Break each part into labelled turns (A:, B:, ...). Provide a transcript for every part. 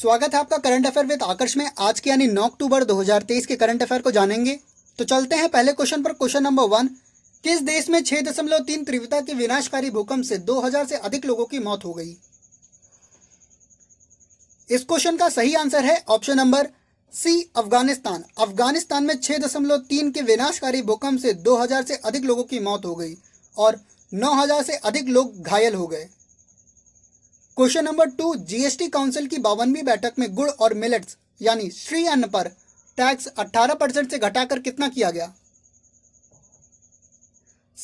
A: स्वागत है आपका करंट अफेयर विद आकर्ष में आज के यानी 9 अक्टूबर 2023 के करंट अफेयर को जानेंगे तो चलते हैं पहले क्वेश्चन पर क्वेश्चन नंबर वन किस देश में छह दशमलव तीन तीव्रता के विनाशकारी भूकंप से 2000 से अधिक लोगों की मौत हो गई इस क्वेश्चन का सही आंसर है option number C Afghanistan Afghanistan में छह दशमलव तीन के विनाशकारी भूकंप से दो से अधिक लोगों की मौत हो गई और नौ से अधिक लोग घायल हो गए question number two GST council की बावनवीं बैठक में गुड़ और मिलेट्स यानी श्री अन्न पर टैक्स 18 परसेंट से घटाकर कितना किया गया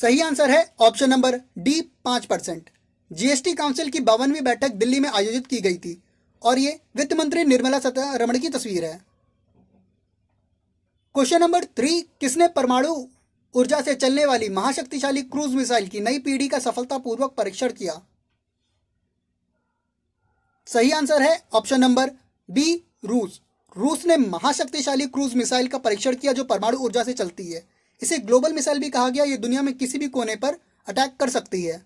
A: सही आंसर है ऑप्शन नंबर डी पांच परसेंट जीएसटी काउंसिल की बावनवीं बैठक दिल्ली में आयोजित की गई थी और ये वित्त मंत्री निर्मला सीतारमण की तस्वीर है क्वेश्चन नंबर थ्री किसने परमाणु ऊर्जा से चलने वाली महाशक्तिशाली क्रूज मिसाइल की नई पीढ़ी का सफलतापूर्वक परीक्षण किया सही आंसर है ऑप्शन नंबर बी रूस रूस ने महाशक्तिशाली क्रूज मिसाइल का परीक्षण किया जो परमाणु ऊर्जा से चलती है इसे ग्लोबल मिसाइल भी कहा गया ये दुनिया में किसी भी कोने पर अटैक कर सकती है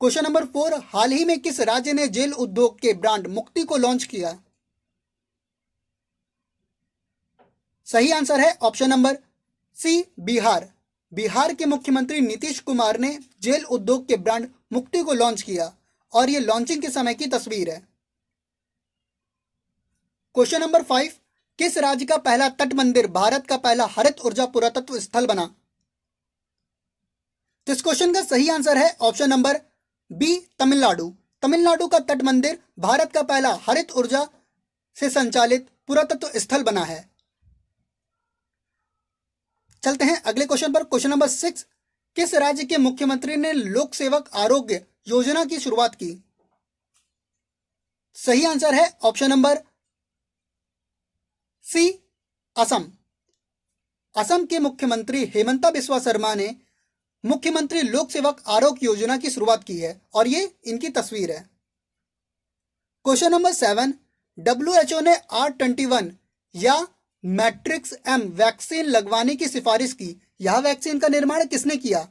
A: क्वेश्चन नंबर फोर हाल ही में किस राज्य ने जेल उद्योग के ब्रांड मुक्ति को लॉन्च किया सही आंसर है option number C Bihar Bihar के मुख्यमंत्री नीतीश कुमार ने जेल उद्योग के ब्रांड मुक्ति को लॉन्च किया और ये लॉन्चिंग के समय की तस्वीर है क्वेश्चन नंबर फाइव किस राज्य का पहला तट मंदिर भारत का पहला हरित ऊर्जा पुरातत्व स्थल बना तो इस क्वेश्चन का सही आंसर है option number B Tamil Nadu Tamil Nadu का तट मंदिर भारत का पहला हरित ऊर्जा से संचालित पुरातत्व स्थल बना है चलते हैं अगले क्वेश्चन पर क्वेश्चन नंबर सिक्स किस राज्य के मुख्यमंत्री ने लोक सेवक आरोग्य योजना की शुरुआत की सही आंसर है option number C Assam Assam के मुख्यमंत्री हेमंता बिस्वा शर्मा ने मुख्यमंत्री लोक सेवक आरोग्य योजना की शुरुआत की है और ये इनकी तस्वीर है क्वेश्चन नंबर सेवन ओ ने आर ट्वेंटी वन या मैट्रिक्स एम वैक्सीन लगवाने की सिफारिश की यह वैक्सीन का निर्माण किसने किया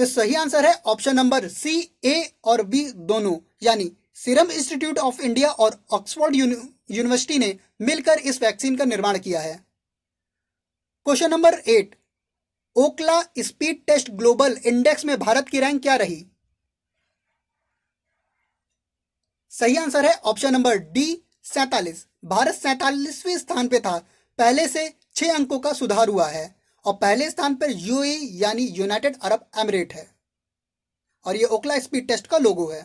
A: तो सही आंसर है ऑप्शन नंबर सी ए और बी दोनों यानी सीरम इंस्टीट्यूट ऑफ इंडिया और ऑक्सफोर्ड यूनिवर्सिटी ने मिलकर इस वैक्सीन का निर्माण किया है question number eight Ookla speed test global index में भारत की रैंक क्या रही सही आंसर है ऑप्शन नंबर डी सैतालीस भारत सैतालीसवें स्थान पे था पहले से छह अंकों का सुधार हुआ है और पहले स्थान पर यूई यानी यूनाइटेड अरब एमिरेट है और ये ओकला स्पीड टेस्ट का लोगो है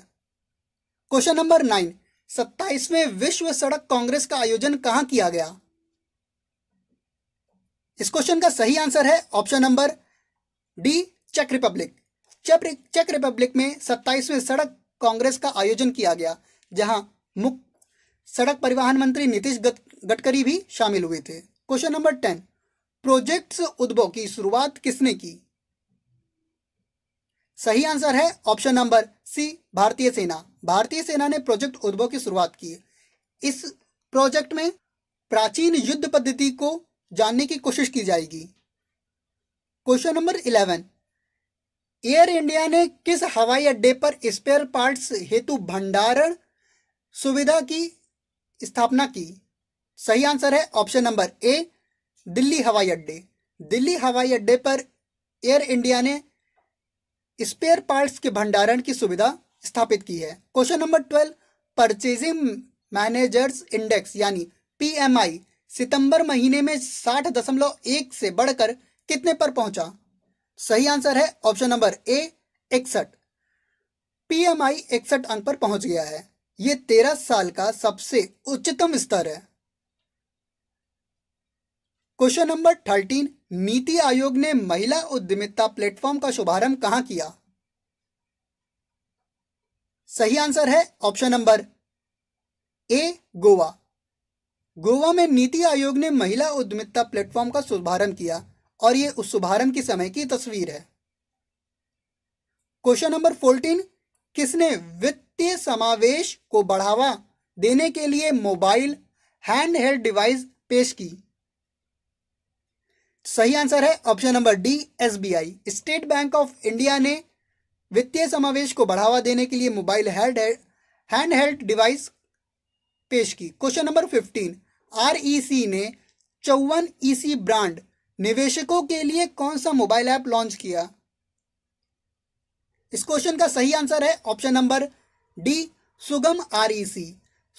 A: क्वेश्चन नंबर नाइन सत्ताईसवें विश्व सड़क कांग्रेस का आयोजन कहां किया गया इस क्वेश्चन का सही आंसर है option number D check Republic check Republic में सत्ताईसवें सड़क कांग्रेस का आयोजन किया गया जहां मुख्य सड़क परिवहन मंत्री नीतीश गडकरी भी शामिल हुए थे क्वेश्चन नंबर टेन प्रोजेक्ट्स उद्भव की शुरुआत किसने की सही आंसर है ऑप्शन नंबर सी भारतीय सेना भारतीय सेना ने प्रोजेक्ट उद्भव की शुरुआत की इस प्रोजेक्ट में प्राचीन युद्ध पद्धति को जानने की कोशिश की जाएगी question number eleven Air India ने किस हवाई अड्डे पर स्पेयर पार्ट्स हेतु भंडारण सुविधा की स्थापना की सही आंसर है ऑप्शन नंबर ए दिल्ली हवाई अड्डे दिल्ली हवाई अड्डे पर एयर इंडिया ने स्पेयर पार्ट्स के भंडारण की सुविधा स्थापित की है question number twelve purchasing managers index यानी पीएमआई सितंबर महीने में साठ दशमलव एक से बढ़कर कितने पर पहुंचा सही आंसर है ऑप्शन नंबर ए इकसठ पीएमआई इकसठ अंक पर पहुंच गया है ये तेरह साल का सबसे उच्चतम स्तर है क्वेश्चन नंबर थर्टीन नीति आयोग ने महिला उद्यमिता प्लेटफॉर्म का शुभारंभ कहां किया सही आंसर है option number A Goa Goa में नीति आयोग ने महिला उद्यमिता प्लेटफॉर्म का शुभारंभ किया और यह उस शुभारंभ के समय की तस्वीर है क्वेश्चन नंबर फोर्टीन किसने वित्तीय समावेश को बढ़ावा देने के लिए मोबाइल हैंडहेल्ड डिवाइस पेश की सही आंसर है option number D SBI State Bank of India ने वित्तीय समावेश को बढ़ावा देने के लिए मोबाइल हैंड हेल्ड डिवाइस पेश की क्वेश्चन नंबर फिफ्टीन आरईसी ने चौवन ईसी ब्रांड निवेशकों के लिए कौन सा मोबाइल ऐप लॉन्च किया इस क्वेश्चन का सही आंसर है option number D Sugam REC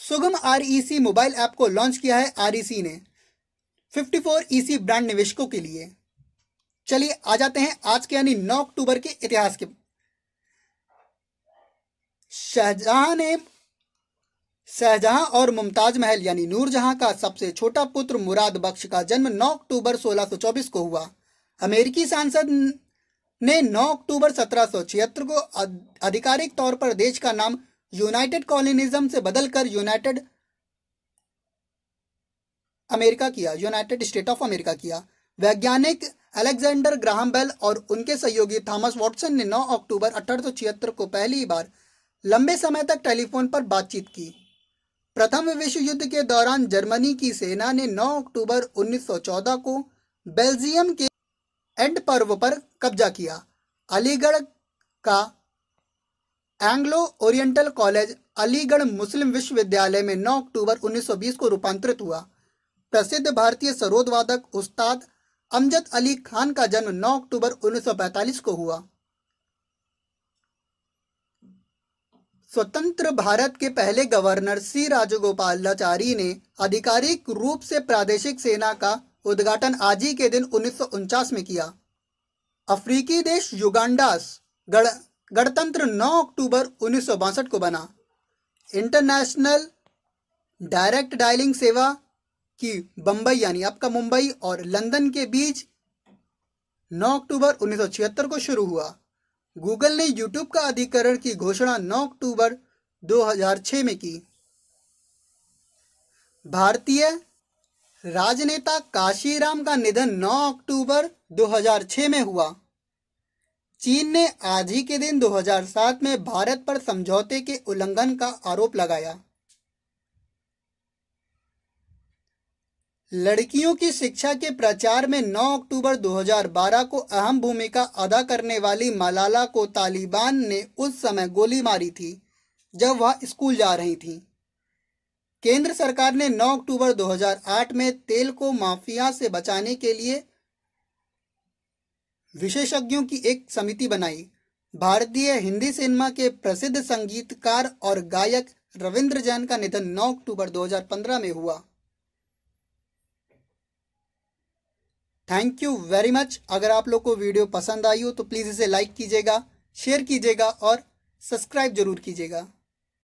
A: Sugam REC mobile app को लॉन्च किया है आरईसी ने 54 ईसी ब्रांड निवेशकों के लिए चलिए आ जाते हैं आज के यानी 9 अक्टूबर के इतिहास के शाहजहां ने शाहजहां और मुमताज महल यानी नूरजहां का सबसे छोटा पुत्र मुराद बख्श का जन्म 9 अक्टूबर 1624 को हुआ अमेरिकी सांसद ने 9 अक्टूबर सत्रह को आधिकारिक तौर पर देश का नाम यूनाइटेड कॉलोनिज्म से बदलकर यूनाइटेड अमेरिका किया यूनाइटेड स्टेट ऑफ अमेरिका किया वैज्ञानिक अलेक्जेंडर ग्राहम बेल और उनके सहयोगी थॉमस वॉटसन ने 9 अक्टूबर अठारह को पहली बार लंबे समय तक टेलीफोन पर बातचीत की प्रथम विश्व युद्ध के दौरान जर्मनी की सेना ने 9 अक्टूबर 1914 को बेल्जियम के एंड पर्व पर कब्जा किया अलीगढ़ का एंग्लो ओरिएंटल कॉलेज अलीगढ़ मुस्लिम विश्वविद्यालय में 9 अक्टूबर 1920 को रूपांतरित हुआ प्रसिद्ध भारतीय सरोद वादक उस्ताद अमजद अली खान का जन्म 9 अक्टूबर 1945 को हुआ स्वतंत्र भारत के पहले गवर्नर सी राजगोपालाचारी ने आधिकारिक रूप से प्रादेशिक सेना का उद्घाटन आज ही के दिन उन्नीस में किया अफ्रीकी देश युगांडास गणतंत्र 9 अक्टूबर उन्नीस को बना इंटरनेशनल डायरेक्ट डायलिंग सेवा कि बंबई यानी आपका मुंबई और लंदन के बीच 9 अक्टूबर 1976 को शुरू हुआ गूगल ने यूट्यूब का अधिकरण की घोषणा 9 अक्टूबर 2006 में की भारतीय राजनेता काशीराम का निधन 9 अक्टूबर 2006 में हुआ चीन ने आज ही के दिन 2007 में भारत पर समझौते के उल्लंघन का आरोप लगाया लड़कियों की शिक्षा के प्रचार में 9 अक्टूबर 2012 को अहम भूमिका अदा करने वाली मलाला को तालिबान ने उस समय गोली मारी थी जब वह स्कूल जा रही थी केंद्र सरकार ने 9 अक्टूबर 2008 में तेल को माफिया से बचाने के लिए विशेषज्ञों की एक समिति बनाई भारतीय हिंदी सिनेमा के प्रसिद्ध संगीतकार और गायक रविंद्र जैन का निधन 9 अक्टूबर 2015 में हुआ थैंक यू वेरी मच अगर आप लोग को वीडियो पसंद आई हो तो प्लीज़ इसे लाइक कीजिएगा शेयर कीजिएगा और सब्सक्राइब जरूर कीजिएगा